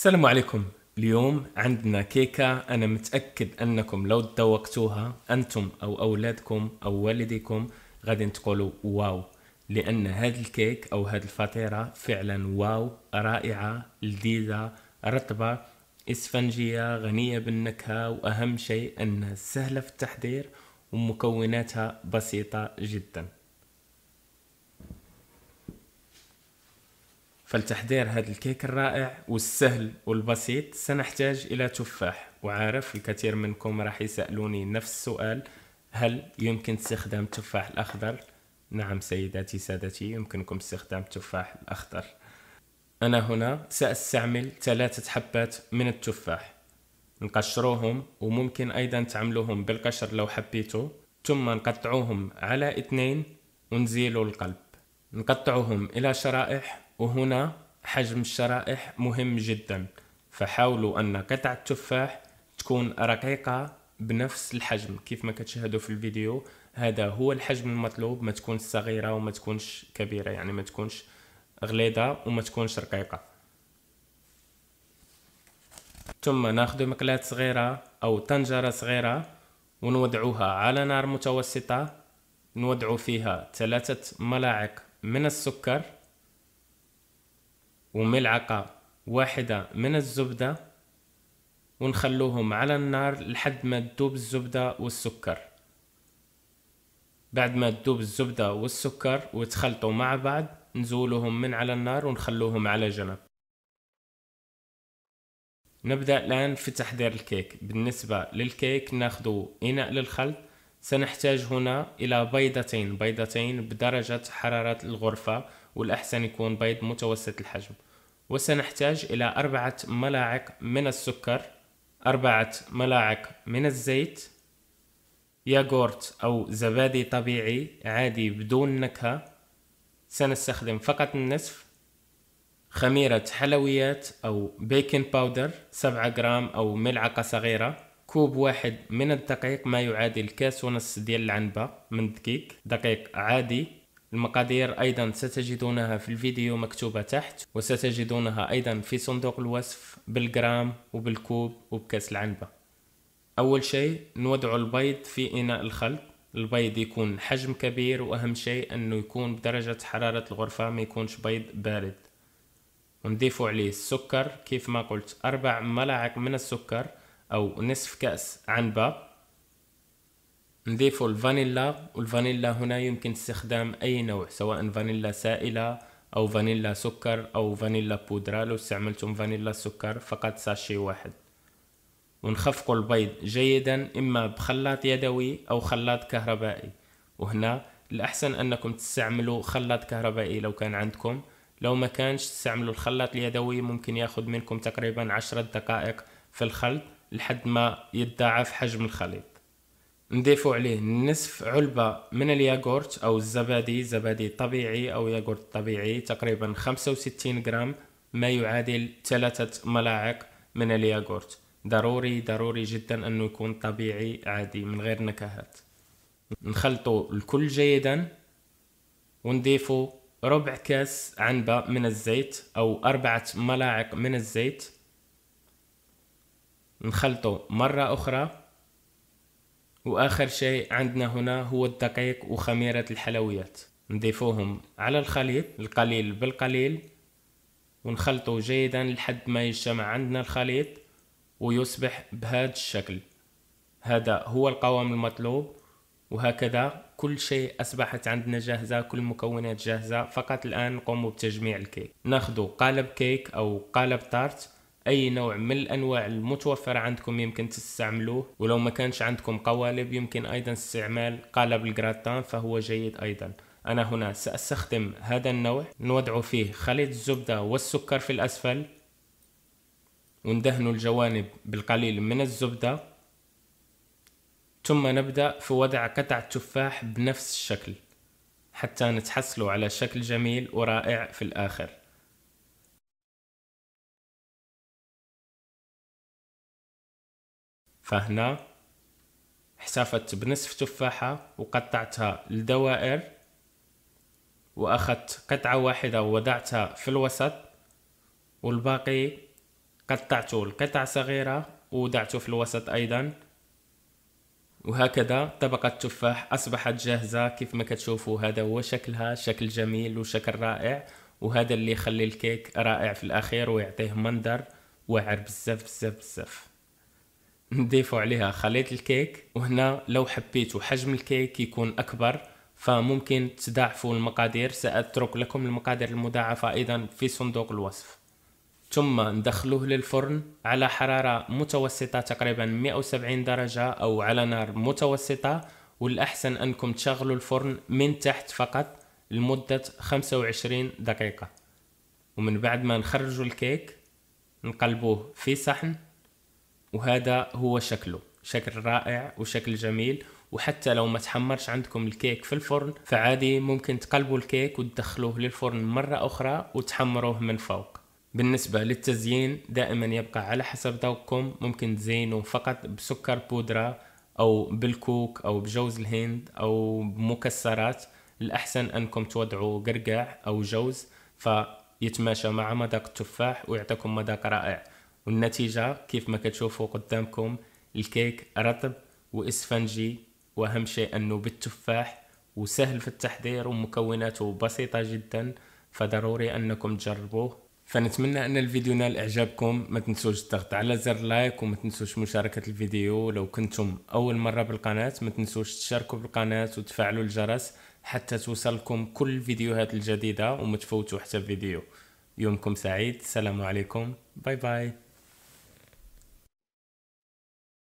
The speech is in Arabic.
السلام عليكم اليوم عندنا كيكة أنا متأكد أنكم لو تذوقتوها أنتم أو أولادكم أو والديكم غادي تقولوا واو لأن هذا الكيك أو هذه الفطيرة فعلا واو رائعة لذيذة رطبة إسفنجية غنية بالنكهة وأهم شيء أنها سهلة في التحضير ومكوناتها بسيطة جداً فلتحضير هذا الكيك الرائع والسهل والبسيط سنحتاج إلى تفاح وعارف الكثير منكم راح يسألوني نفس السؤال هل يمكن استخدام التفاح الأخضر؟ نعم سيداتي سادتي يمكنكم استخدام التفاح الأخضر أنا هنا سأستعمل ثلاثة حبات من التفاح نقشروهم وممكن أيضا تعملوهم بالقشر لو حبيتوا ثم نقطعوهم على اثنين ونزيلوا القلب نقطعوهم إلى شرائح وهنا حجم الشرائح مهم جدا فحاولوا أن قطع التفاح تكون رقيقة بنفس الحجم كيف ما كتشاهدوا في الفيديو هذا هو الحجم المطلوب ما تكونش صغيرة وما تكونش كبيرة يعني ما تكونش غليظة وما تكونش رقيقة ثم ناخذ مقلاة صغيرة أو طنجرة صغيرة ونوضعها على نار متوسطة نوضع فيها ثلاثة ملاعق من السكر وملعقة واحدة من الزبدة ونخلوهم على النار لحد ما تذوب الزبدة والسكر بعد ما تذوب الزبدة والسكر وتخلطوا مع بعض نزولهم من على النار ونخلوهم على جنب نبدأ الآن في تحضير الكيك بالنسبة للكيك ناخذ إناء للخلط سنحتاج هنا إلى بيضتين بيضتين بدرجة حرارة الغرفة والأحسن يكون بيض متوسط الحجم وسنحتاج إلى أربعة ملاعق من السكر أربعة ملاعق من الزيت ياغورت أو زبادي طبيعي عادي بدون نكهة سنستخدم فقط النصف خميرة حلويات أو بيكنج باودر سبعة جرام أو ملعقة صغيرة كوب واحد من الدقيق ما يعادل كاس ونص ديال العنبة من دقيق دقيق عادي المقادير أيضا ستجدونها في الفيديو مكتوبة تحت وستجدونها أيضا في صندوق الوصف بالجرام وبالكوب وبكاس العنبة أول شيء نوضع البيض في إناء الخلط البيض يكون حجم كبير وأهم شيء أنه يكون بدرجة حرارة الغرفة ما يكونش بيض بارد ونضيف عليه السكر كيف ما قلت أربع ملاعق من السكر أو نصف كأس عنبة نضيفوا الفانيلا والفانيلا هنا يمكن استخدام أي نوع سواء فانيلا سائلة أو فانيلا سكر أو فانيلا بودرة لو استعملتم فانيلا سكر فقط ساشي واحد ونخفقوا البيض جيدا إما بخلاط يدوي أو خلاط كهربائي وهنا الأحسن أنكم تستعملوا خلاط كهربائي لو كان عندكم لو ما كانش تستعملوا الخلاط اليدوي ممكن ياخد منكم تقريبا عشرة دقائق في الخلط لحد ما يتضاعف حجم الخليط نضيفوا عليه نصف علبة من الياغورت أو الزبادي زبادي طبيعي أو ياغورت طبيعي تقريبا 65 غرام ما يعادل ثلاثة ملاعق من الياغورت ضروري ضروري جدا أنه يكون طبيعي عادي من غير نكهات نخلطوا الكل جيدا ونضيفوا ربع كاس عنبة من الزيت أو أربعة ملاعق من الزيت نخلطه مرة أخرى وآخر شيء عندنا هنا هو الدقيق وخميرة الحلويات نضيفوهم على الخليط القليل بالقليل ونخلطه جيدا لحد ما يجتمع عندنا الخليط ويصبح بهذا الشكل هذا هو القوام المطلوب وهكذا كل شيء أصبحت عندنا جاهزة كل المكونات جاهزة فقط الآن نقوم بتجميع الكيك ناخذ قالب كيك أو قالب تارت اي نوع من الانواع المتوفره عندكم يمكن تستعملوه ولو ما كانش عندكم قوالب يمكن ايضا استعمال قالب الجراتان فهو جيد ايضا انا هنا ساستخدم هذا النوع نوضع فيه خليط الزبده والسكر في الاسفل وندهن الجوانب بالقليل من الزبده ثم نبدا في وضع قطع التفاح بنفس الشكل حتى نتحصلوا على شكل جميل ورائع في الاخر فهنا حسافت بنصف تفاحة وقطعتها لدوائر وأخذت قطعة واحدة ووضعتها في الوسط والباقي قطعته لقطع صغيرة ووضعته في الوسط أيضا وهكذا طبقة التفاح أصبحت جاهزة كيف ما كتشوفوا هذا هو شكلها شكل جميل وشكل رائع وهذا اللي يخلي الكيك رائع في الأخير ويعطيه منظر واعر بزاف بزاف بزاف نضيفوا عليها خليط الكيك وهنا لو حبيتوا حجم الكيك يكون أكبر فممكن تضاعفوا المقادير سأترك لكم المقادير المضاعفة أيضا في صندوق الوصف ثم ندخلوه للفرن على حرارة متوسطة تقريبا 170 درجة أو على نار متوسطة والأحسن أنكم تشغلوا الفرن من تحت فقط لمدة 25 دقيقة ومن بعد ما نخرجوا الكيك نقلبوه في صحن وهذا هو شكله شكل رائع وشكل جميل وحتى لو ما تحمرش عندكم الكيك في الفرن فعادي ممكن تقلبوا الكيك وتدخلوه للفرن مرة أخرى وتحمروه من فوق بالنسبة للتزيين دائما يبقى على حسب ذوقكم ممكن تزينوا فقط بسكر بودرة أو بالكوك أو بجوز الهند أو بمكسرات الأحسن أنكم توضعوا قرقاع أو جوز فيتماشى مع مذاق التفاح ويعطيكم مذاق رائع والنتيجة كيف ما كتشوفوا قدامكم الكيك رطب واسفنجي واهم شيء انه بالتفاح وسهل في التحضير ومكوناته بسيطة جدا فضروري انكم تجربوه فنتمنى ان الفيديو نال اعجابكم ما تنسوش الضغط على زر لايك وما تنسوش مشاركة الفيديو لو كنتم اول مرة بالقناة ما تنسوش تشاركوا بالقناة وتفعلوا الجرس حتى توصلكم كل الفيديوهات الجديدة وما تفوتوا حتى فيديو يومكم سعيد السلام عليكم باي باي